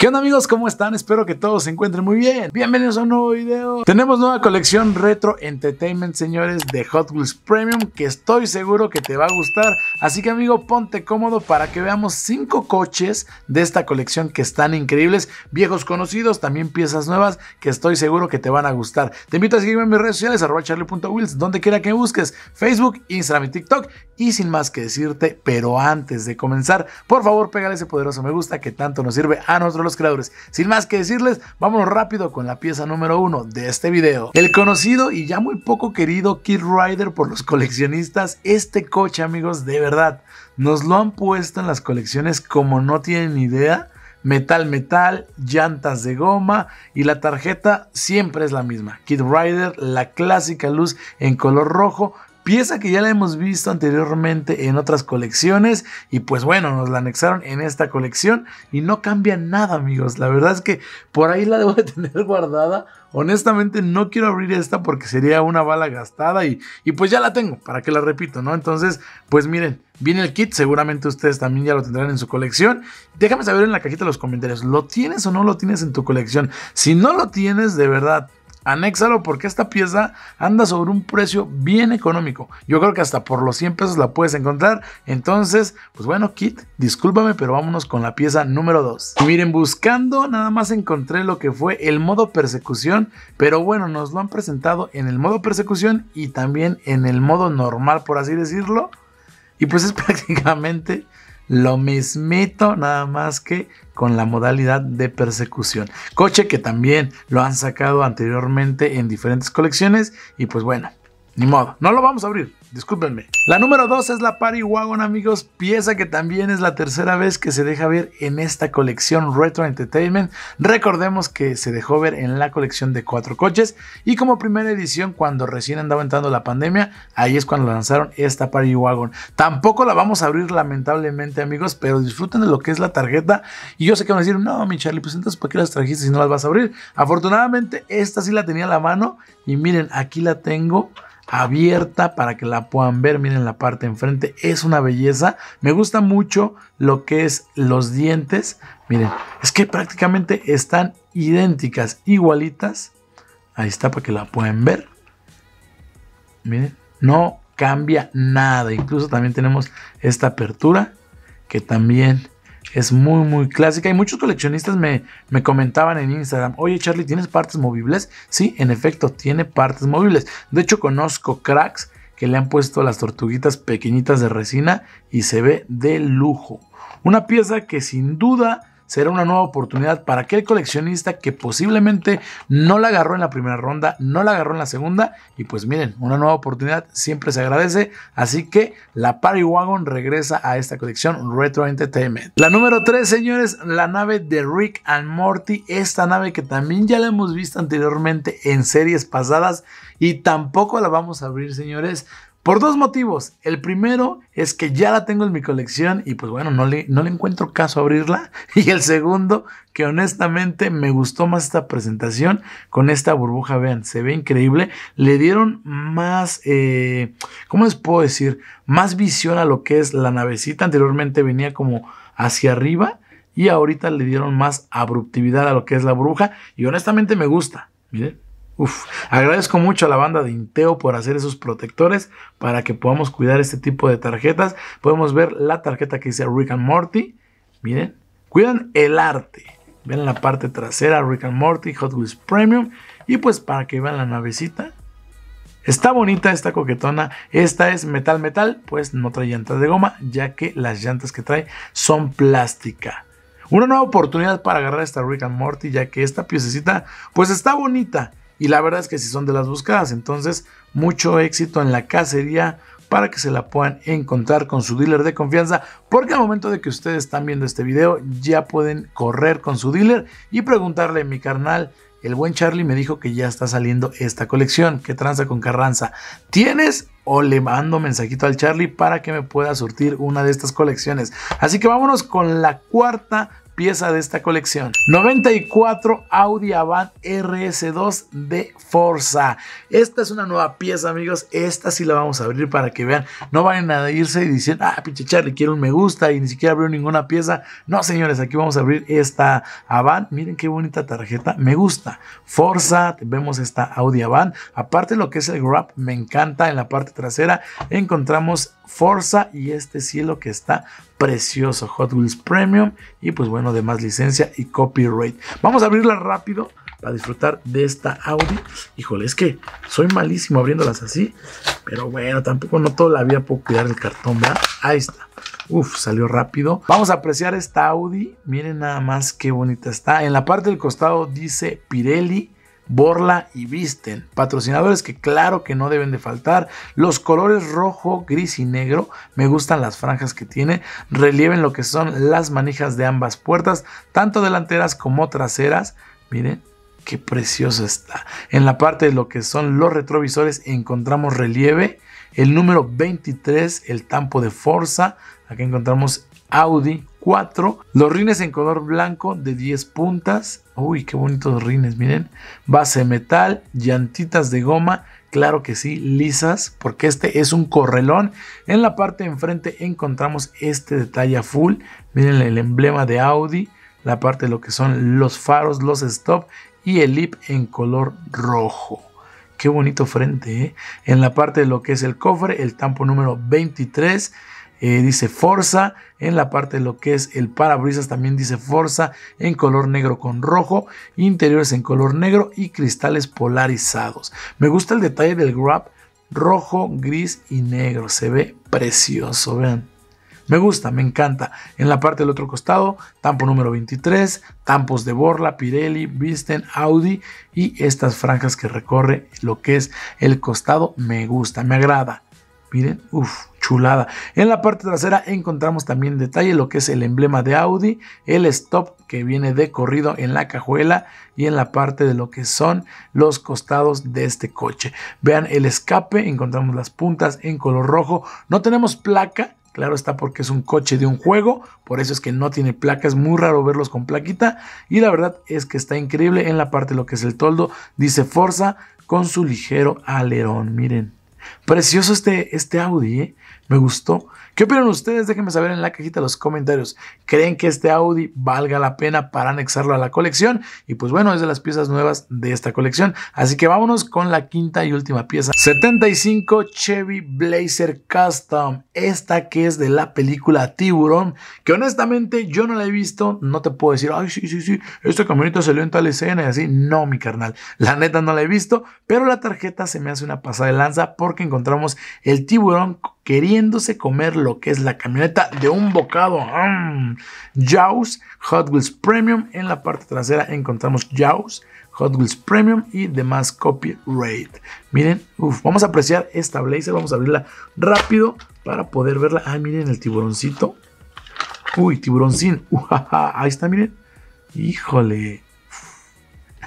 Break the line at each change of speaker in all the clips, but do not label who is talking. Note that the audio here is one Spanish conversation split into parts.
¿Qué onda amigos? ¿Cómo están? Espero que todos se encuentren muy bien. Bienvenidos a un nuevo video. Tenemos nueva colección Retro Entertainment, señores, de Hot Wheels Premium, que estoy seguro que te va a gustar. Así que amigo, ponte cómodo para que veamos cinco coches de esta colección que están increíbles. Viejos conocidos, también piezas nuevas que estoy seguro que te van a gustar. Te invito a seguirme en mis redes sociales, arroba donde quiera que busques, Facebook, Instagram y TikTok. Y sin más que decirte, pero antes de comenzar, por favor pégale ese poderoso me gusta que tanto nos sirve a nosotros creadores. Sin más que decirles, vamos rápido con la pieza número uno de este video. El conocido y ya muy poco querido Kid Rider por los coleccionistas, este coche amigos, de verdad, nos lo han puesto en las colecciones como no tienen idea metal metal, llantas de goma y la tarjeta siempre es la misma. Kid Rider, la clásica luz en color rojo pieza que ya la hemos visto anteriormente en otras colecciones y pues bueno, nos la anexaron en esta colección y no cambia nada amigos, la verdad es que por ahí la debo de tener guardada, honestamente no quiero abrir esta porque sería una bala gastada y, pues ya la tengo, para que la repito, ¿no? Entonces, pues miren, viene el kit, seguramente ustedes también ya lo tendrán en su colección, déjame saber en la cajita de los comentarios, ¿lo tienes o no lo tienes en tu colección? Si no lo tienes, de verdad, Anéxalo porque esta pieza anda sobre un precio bien económico. Yo creo que hasta por los 100 pesos la puedes encontrar. Entonces, pues bueno, Kit, discúlpame, pero vámonos con la pieza número 2. Miren, buscando nada más encontré lo que fue el modo persecución, pero bueno, nos lo han presentado en el modo persecución y también en el modo normal, por así decirlo. Y pues es prácticamente lo mismito, nada más que con la modalidad de persecución. Coche que también lo han sacado anteriormente en diferentes colecciones y pues bueno, ni modo, no lo vamos a abrir, discúlpenme. La número 2 es la Party Wagon, amigos, pieza que también es la tercera vez que se deja ver en esta colección Retro Entertainment. Recordemos que se dejó ver en la colección de cuatro coches y como primera edición cuando recién andaba entrando la pandemia, ahí es cuando lanzaron esta Party Wagon. Tampoco la vamos a abrir lamentablemente, amigos, pero disfruten de lo que es la tarjeta y yo sé que van a decir, no, mi Charlie, pues entonces ¿para qué las trajiste si no las vas a abrir? Afortunadamente esta sí la tenía a la mano y miren, aquí la tengo abierta para que la puedan ver. Miren la parte enfrente, es una belleza. Me gusta mucho lo que es los dientes. Miren, es que prácticamente están idénticas, igualitas. Ahí está para que la puedan ver. Miren, no cambia nada. Incluso también tenemos esta apertura que también es muy, muy clásica. Y muchos coleccionistas me, me, comentaban en Instagram, oye Charlie, ¿tienes partes movibles? Sí, en efecto, tiene partes movibles. De hecho, conozco cracks que le han puesto las tortuguitas pequeñitas de resina y se ve de lujo. Una pieza que sin duda será una nueva oportunidad para aquel coleccionista que posiblemente no la agarró en la primera ronda, no la agarró en la segunda. Y pues miren, una nueva oportunidad siempre se agradece. Así que la Party Wagon regresa a esta colección Retro Entertainment. La número 3, señores, la nave de Rick and Morty. Esta nave que también ya la hemos visto anteriormente en series pasadas y tampoco la vamos a abrir, señores por dos motivos. El primero es que ya la tengo en mi colección y pues bueno, no le, no le encuentro caso abrirla. Y el segundo, que honestamente me gustó más esta presentación con esta burbuja. Vean, se ve increíble. Le dieron más, eh, ¿cómo les puedo decir? Más visión a lo que es la navecita. Anteriormente venía como hacia arriba y ahorita le dieron más abruptividad a lo que es la burbuja. Y honestamente me gusta. Miren. Uf, agradezco mucho a la banda de Inteo por hacer esos protectores para que podamos cuidar este tipo de tarjetas. Podemos ver la tarjeta que dice Rick and Morty. Miren, cuidan el arte. Vean la parte trasera, Rick and Morty, Hot Wheels Premium. Y pues para que vean la navecita. Está bonita, esta coquetona. Esta es metal metal, pues no trae llantas de goma, ya que las llantas que trae son plástica. Una nueva oportunidad para agarrar esta Rick and Morty, ya que esta piececita pues está bonita y la verdad es que si son de las buscadas. Entonces, mucho éxito en la cacería para que se la puedan encontrar con su dealer de confianza, porque al momento de que ustedes están viendo este video, ya pueden correr con su dealer y preguntarle, mi carnal, el buen Charlie me dijo que ya está saliendo esta colección, que tranza con Carranza, ¿tienes? O le mando mensajito al Charlie para que me pueda surtir una de estas colecciones. Así que vámonos con la cuarta pieza de esta colección. 94 Audi Avant RS2 de Forza. Esta es una nueva pieza, amigos. Esta sí la vamos a abrir para que vean. No vayan a irse y dicen, ah, pinche Charlie, quiero un me gusta y ni siquiera abrió ninguna pieza. No, señores, aquí vamos a abrir esta Avant. Miren qué bonita tarjeta. Me gusta. Forza, vemos esta Audi Avant. Aparte lo que es el wrap, me encanta. En la parte trasera encontramos Forza y este cielo que está precioso. Hot Wheels Premium. Y pues bueno, de más licencia y copyright. Vamos a abrirla rápido para disfrutar de esta Audi. Híjole, es que soy malísimo abriéndolas así, pero bueno, tampoco no todo la vida puedo cuidar el cartón, ¿verdad? Ahí está. Uf, salió rápido. Vamos a apreciar esta Audi. Miren nada más qué bonita está. En la parte del costado dice Pirelli. Borla y Visten, patrocinadores que claro que no deben de faltar. Los colores rojo, gris y negro, me gustan las franjas que tiene, relieve en lo que son las manijas de ambas puertas, tanto delanteras como traseras. Miren, qué precioso está. En la parte de lo que son los retrovisores encontramos relieve, el número 23, el tampo de Forza. Aquí encontramos Audi 4. Los rines en color blanco de 10 puntas. Uy, qué bonitos rines, miren. Base metal, llantitas de goma. Claro que sí, lisas, porque este es un correlón. En la parte de enfrente encontramos este detalle full. Miren el emblema de Audi, la parte de lo que son los faros, los stop y el lip en color rojo. Qué bonito frente, ¿eh? En la parte de lo que es el cofre, el tampo número 23 eh, dice Forza, en la parte de lo que es el parabrisas también dice Forza en color negro con rojo, interiores en color negro y cristales polarizados. Me gusta el detalle del grab rojo, gris y negro, se ve precioso, vean. Me gusta, me encanta. En la parte del otro costado, tampo número 23, tampos de Borla, Pirelli, Visten, Audi y estas franjas que recorre lo que es el costado, me gusta, me agrada. Miren, uff, en la parte trasera encontramos también detalle lo que es el emblema de Audi, el stop que viene de corrido en la cajuela y en la parte de lo que son los costados de este coche. Vean el escape, encontramos las puntas en color rojo. No tenemos placa, Claro está porque es un coche de un juego, por eso es que no tiene placa, es muy raro verlos con plaquita y la verdad es que está increíble en la parte de lo que es el toldo, dice Forza con su ligero alerón, miren. Precioso este, este Audi, ¿eh? me gustó ¿Qué opinan ustedes? Déjenme saber en la cajita de los comentarios. ¿Creen que este Audi valga la pena para anexarlo a la colección? Y pues bueno, es de las piezas nuevas de esta colección. Así que vámonos con la quinta y última pieza. 75 Chevy Blazer Custom. Esta que es de la película Tiburón, que honestamente yo no la he visto. No te puedo decir, ay, sí, sí, sí, este camioneta salió en tal escena y así. No, mi carnal. La neta no la he visto, pero la tarjeta se me hace una pasada de lanza porque encontramos el tiburón queriéndose comerlo que es la camioneta de un bocado. Jaws mm. Hot Wheels Premium. En la parte trasera encontramos Jaws. Hot Wheels Premium y demás copyright. Miren, vamos a apreciar esta Blazer, vamos a abrirla rápido para poder verla. Ah, miren el tiburóncito, Uy, tiburoncín. ahí está, miren. Híjole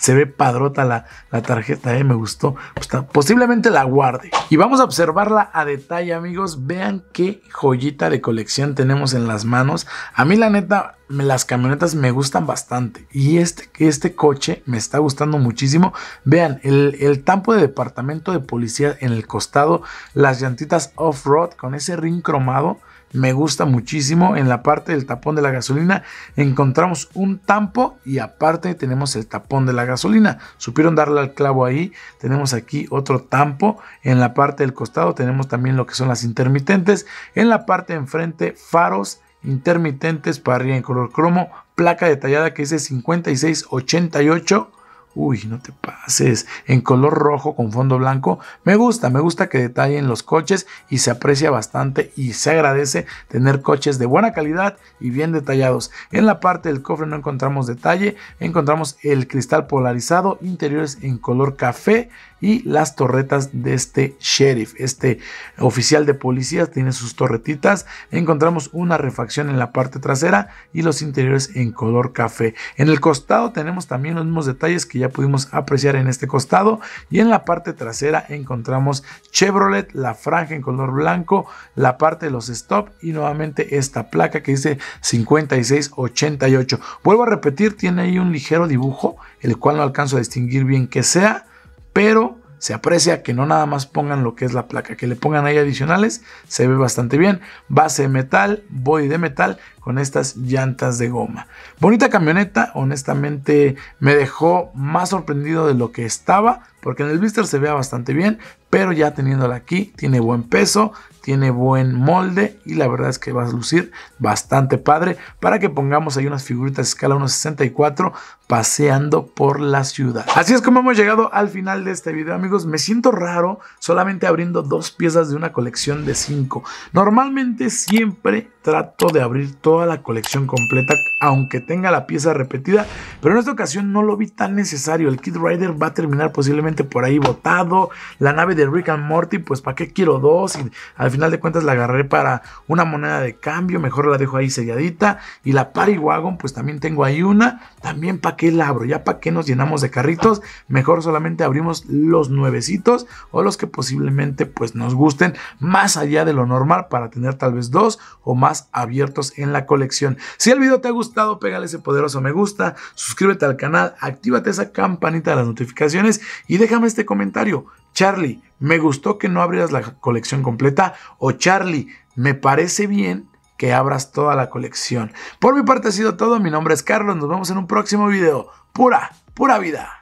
se ve padrota la, la tarjeta, eh, me gustó. Pues posiblemente la guarde. Y vamos a observarla a detalle, amigos. Vean qué joyita de colección tenemos en las manos. A mí, la neta, las camionetas me gustan bastante. Y este, este coche me está gustando muchísimo. Vean, el, el tampo de departamento de policía en el costado, las llantitas off-road con ese ring cromado me gusta muchísimo. En la parte del tapón de la gasolina encontramos un tampo y aparte tenemos el tapón de la gasolina. Supieron darle al clavo ahí. Tenemos aquí otro tampo. En la parte del costado tenemos también lo que son las intermitentes. En la parte de enfrente faros intermitentes arriba en color cromo, placa detallada que dice 5688 Uy, no te pases. En color rojo con fondo blanco. Me gusta, me gusta que detallen los coches y se aprecia bastante y se agradece tener coches de buena calidad y bien detallados. En la parte del cofre no encontramos detalle, encontramos el cristal polarizado, interiores en color café y las torretas de este sheriff. Este oficial de policía tiene sus torretitas. Encontramos una refacción en la parte trasera y los interiores en color café. En el costado tenemos también los mismos detalles que ya pudimos apreciar en este costado y en la parte trasera encontramos Chevrolet, la franja en color blanco, la parte de los stop y nuevamente esta placa que dice 5688. Vuelvo a repetir, tiene ahí un ligero dibujo, el cual no alcanzo a distinguir bien que sea, pero se aprecia que no nada más pongan lo que es la placa, que le pongan ahí adicionales, se ve bastante bien. Base de metal, body de metal con estas llantas de goma. Bonita camioneta, honestamente me dejó más sorprendido de lo que estaba, porque en el blister se vea bastante bien, pero ya teniéndola aquí, tiene buen peso, tiene buen molde y la verdad es que va a lucir bastante padre para que pongamos ahí unas figuritas escala 1.64 paseando por la ciudad. Así es como hemos llegado al final de este video, amigos. Me siento raro solamente abriendo dos piezas de una colección de cinco. Normalmente siempre trato de abrir toda la colección completa, aunque tenga la pieza repetida, pero en esta ocasión no lo vi tan necesario. El Kid Rider va a terminar posiblemente por ahí botado. La nave de Rick and Morty, pues ¿para qué quiero dos? Y al final de cuentas la agarré para una moneda de cambio, mejor la dejo ahí selladita. Y la Party Wagon, pues también tengo ahí una, también para qué labro ¿Ya para qué nos llenamos de carritos? Mejor solamente abrimos los nuevecitos o los que posiblemente pues nos gusten más allá de lo normal para tener tal vez dos o más abiertos en la colección. Si el video te ha gustado, pégale ese poderoso me gusta, suscríbete al canal, actívate esa campanita de las notificaciones y déjame este comentario. Charlie, me gustó que no abrieras la colección completa o Charlie, me parece bien que abras toda la colección. Por mi parte ha sido todo, mi nombre es Carlos, nos vemos en un próximo video. Pura, pura vida.